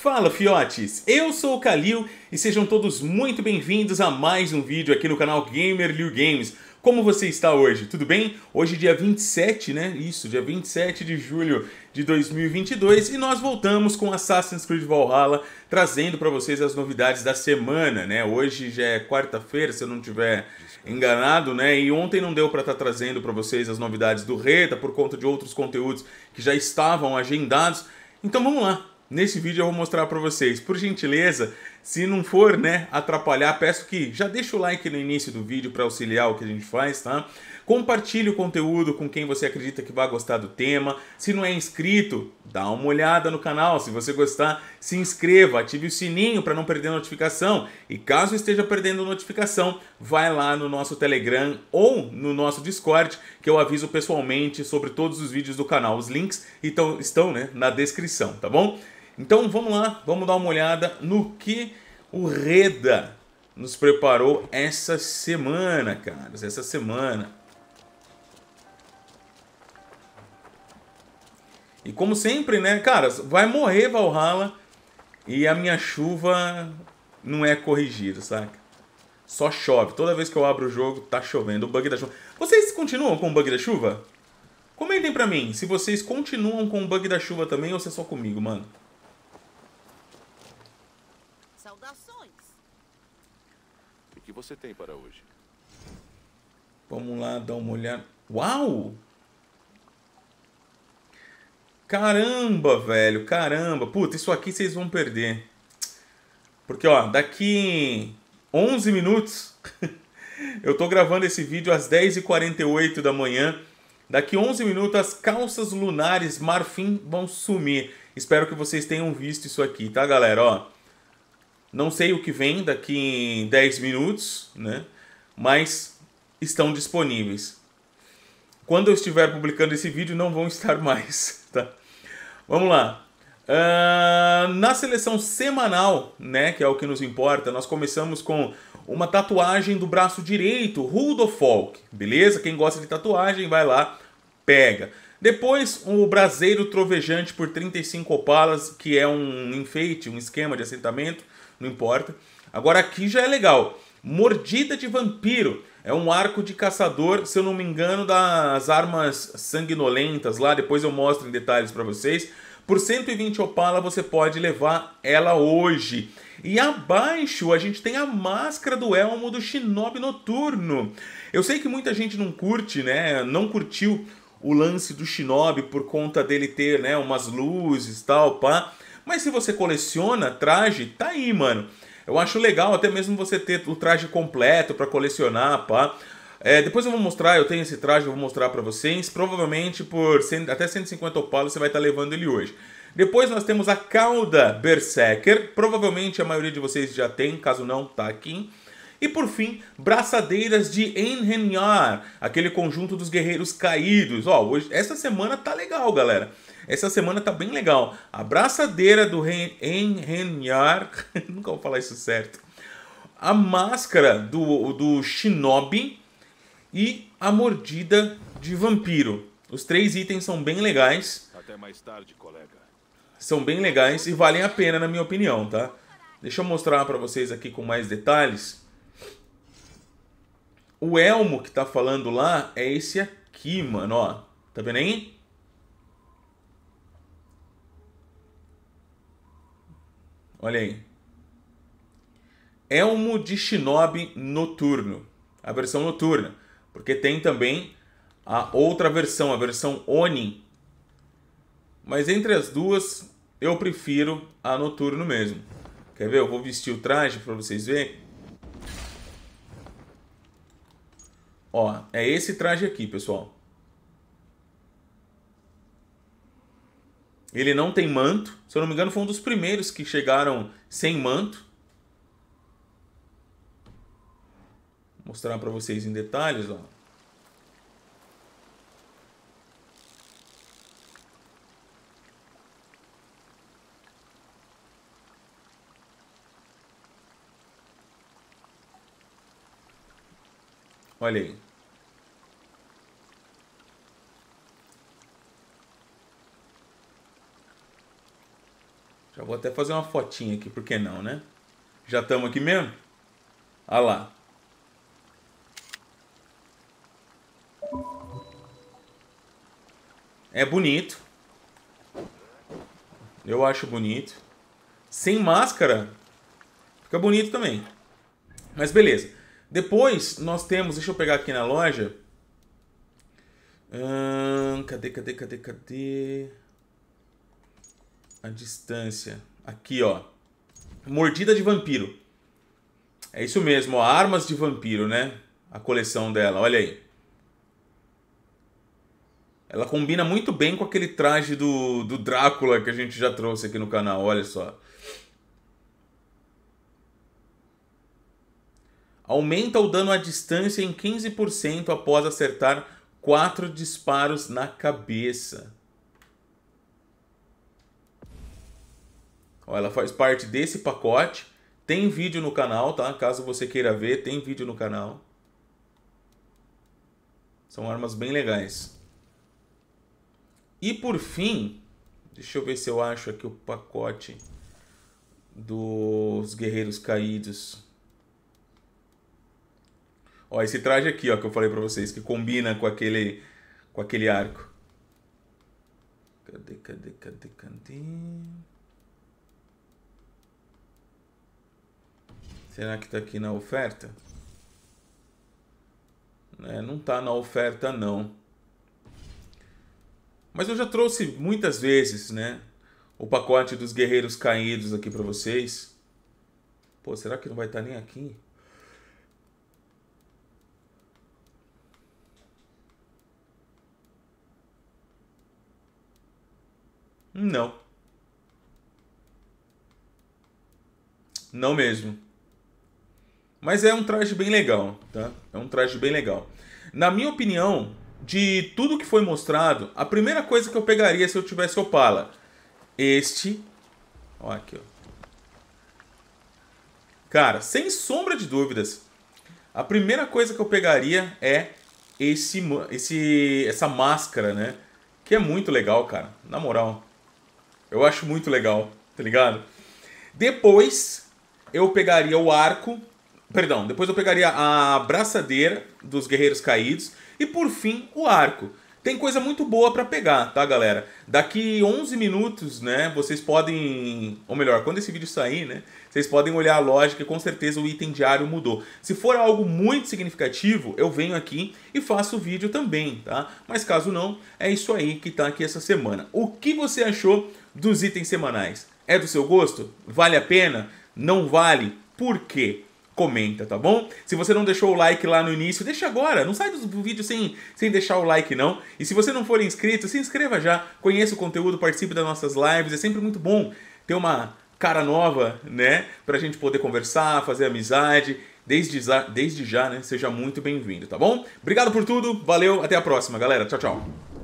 Fala fiotes, eu sou o Kalil e sejam todos muito bem-vindos a mais um vídeo aqui no canal Gamer Liu Games. Como você está hoje? Tudo bem? Hoje é dia 27, né? Isso, dia 27 de julho de 2022 e nós voltamos com Assassin's Creed Valhalla trazendo para vocês as novidades da semana, né? Hoje já é quarta-feira, se eu não tiver enganado, né? E ontem não deu para estar tá trazendo para vocês as novidades do Reta por conta de outros conteúdos que já estavam agendados. Então vamos lá, Nesse vídeo eu vou mostrar para vocês. Por gentileza, se não for né, atrapalhar, peço que já deixa o like no início do vídeo para auxiliar o que a gente faz, tá? Compartilhe o conteúdo com quem você acredita que vai gostar do tema. Se não é inscrito, dá uma olhada no canal. Se você gostar, se inscreva, ative o sininho para não perder a notificação. E caso esteja perdendo notificação, vai lá no nosso Telegram ou no nosso Discord, que eu aviso pessoalmente sobre todos os vídeos do canal. Os links então, estão né, na descrição, tá bom? Então vamos lá, vamos dar uma olhada no que o Reda nos preparou essa semana, caras, essa semana. E como sempre, né, caras, vai morrer Valhalla e a minha chuva não é corrigida, saca? Só chove. Toda vez que eu abro o jogo, tá chovendo. O bug da chuva. Vocês continuam com o bug da chuva? Comentem pra mim se vocês continuam com o bug da chuva também ou se é só comigo, mano. Saudações. O que você tem para hoje? Vamos lá dar uma olhada. Uau! Caramba, velho, caramba. Puta, isso aqui vocês vão perder. Porque, ó, daqui 11 minutos, eu tô gravando esse vídeo às 10h48 da manhã. Daqui 11 minutos, as calças lunares marfim vão sumir. Espero que vocês tenham visto isso aqui, tá, galera? Ó, não sei o que vem daqui em 10 minutos, né? mas estão disponíveis. Quando eu estiver publicando esse vídeo, não vão estar mais. Tá? Vamos lá. Uh, na seleção semanal, né, que é o que nos importa, nós começamos com uma tatuagem do braço direito, Rudolf Folk. Beleza? Quem gosta de tatuagem, vai lá, pega. Depois, o braseiro trovejante por 35 opalas, que é um enfeite, um esquema de assentamento não importa. Agora aqui já é legal. Mordida de Vampiro. É um arco de caçador, se eu não me engano, das armas sanguinolentas lá. Depois eu mostro em detalhes para vocês. Por 120 opala você pode levar ela hoje. E abaixo a gente tem a máscara do elmo do Shinobi Noturno. Eu sei que muita gente não curte, né? Não curtiu o lance do Shinobi por conta dele ter, né, umas luzes, tal, pá. Mas se você coleciona traje, tá aí, mano. Eu acho legal até mesmo você ter o traje completo para colecionar, pá. É, depois eu vou mostrar, eu tenho esse traje, eu vou mostrar para vocês. Provavelmente por 100, até 150 opalos você vai estar tá levando ele hoje. Depois nós temos a cauda Berserker. Provavelmente a maioria de vocês já tem, caso não, tá aqui. E por fim, braçadeiras de Enhenyar, aquele conjunto dos guerreiros caídos. Ó, hoje, essa semana tá legal, galera. Essa semana tá bem legal. A braçadeira do Enrenyar. Nunca vou falar isso certo. A máscara do, do Shinobi e a mordida de vampiro. Os três itens são bem legais. Até mais tarde, colega. São bem legais e valem a pena, na minha opinião, tá? Deixa eu mostrar para vocês aqui com mais detalhes. O elmo que tá falando lá é esse aqui, mano, ó. Tá vendo aí? Olha aí. Elmo de Shinobi Noturno. A versão noturna. Porque tem também a outra versão, a versão Oni. Mas entre as duas, eu prefiro a noturno mesmo. Quer ver? Eu vou vestir o traje para vocês verem. Ó, é esse traje aqui, pessoal. Ele não tem manto. Se eu não me engano, foi um dos primeiros que chegaram sem manto. Vou mostrar para vocês em detalhes, ó. Olha aí. Já vou até fazer uma fotinha aqui, por que não, né? Já estamos aqui mesmo? Olha lá. É bonito. Eu acho bonito. Sem máscara, fica bonito também. Mas beleza. Depois nós temos, deixa eu pegar aqui na loja. Hum, cadê, cadê, cadê, cadê? A distância. Aqui, ó. Mordida de vampiro. É isso mesmo, ó. Armas de vampiro, né? A coleção dela, olha aí. Ela combina muito bem com aquele traje do, do Drácula que a gente já trouxe aqui no canal, olha só. Aumenta o dano à distância em 15% após acertar 4 disparos na cabeça. Ela faz parte desse pacote. Tem vídeo no canal, tá? Caso você queira ver, tem vídeo no canal. São armas bem legais. E por fim, deixa eu ver se eu acho aqui o pacote dos guerreiros caídos. Ó, esse traje aqui, ó, que eu falei para vocês, que combina com aquele com aquele arco. Cadê, cadê, cadê, cadê? Será que está aqui na oferta? É, não está na oferta, não. Mas eu já trouxe muitas vezes, né? O pacote dos guerreiros caídos aqui para vocês. Pô, será que não vai estar tá nem aqui? Não. Não mesmo. Mas é um traje bem legal, tá? É um traje bem legal. Na minha opinião, de tudo que foi mostrado, a primeira coisa que eu pegaria se eu tivesse Opala, este, ó aqui, ó. Cara, sem sombra de dúvidas, a primeira coisa que eu pegaria é esse, esse essa máscara, né? Que é muito legal, cara. Na moral, eu acho muito legal, tá ligado? Depois, eu pegaria o arco Perdão, depois eu pegaria a braçadeira dos guerreiros caídos e por fim o arco. Tem coisa muito boa para pegar, tá, galera? Daqui 11 minutos, né, vocês podem, ou melhor, quando esse vídeo sair, né, vocês podem olhar a lógica e com certeza o item diário mudou. Se for algo muito significativo, eu venho aqui e faço o vídeo também, tá? Mas caso não, é isso aí que tá aqui essa semana. O que você achou dos itens semanais? É do seu gosto? Vale a pena? Não vale? Por quê? comenta, tá bom? Se você não deixou o like lá no início, deixa agora, não sai do vídeo sem, sem deixar o like não. E se você não for inscrito, se inscreva já, conheça o conteúdo, participe das nossas lives, é sempre muito bom ter uma cara nova, né? Pra gente poder conversar, fazer amizade, desde já, desde já né? Seja muito bem-vindo, tá bom? Obrigado por tudo, valeu, até a próxima, galera. Tchau, tchau.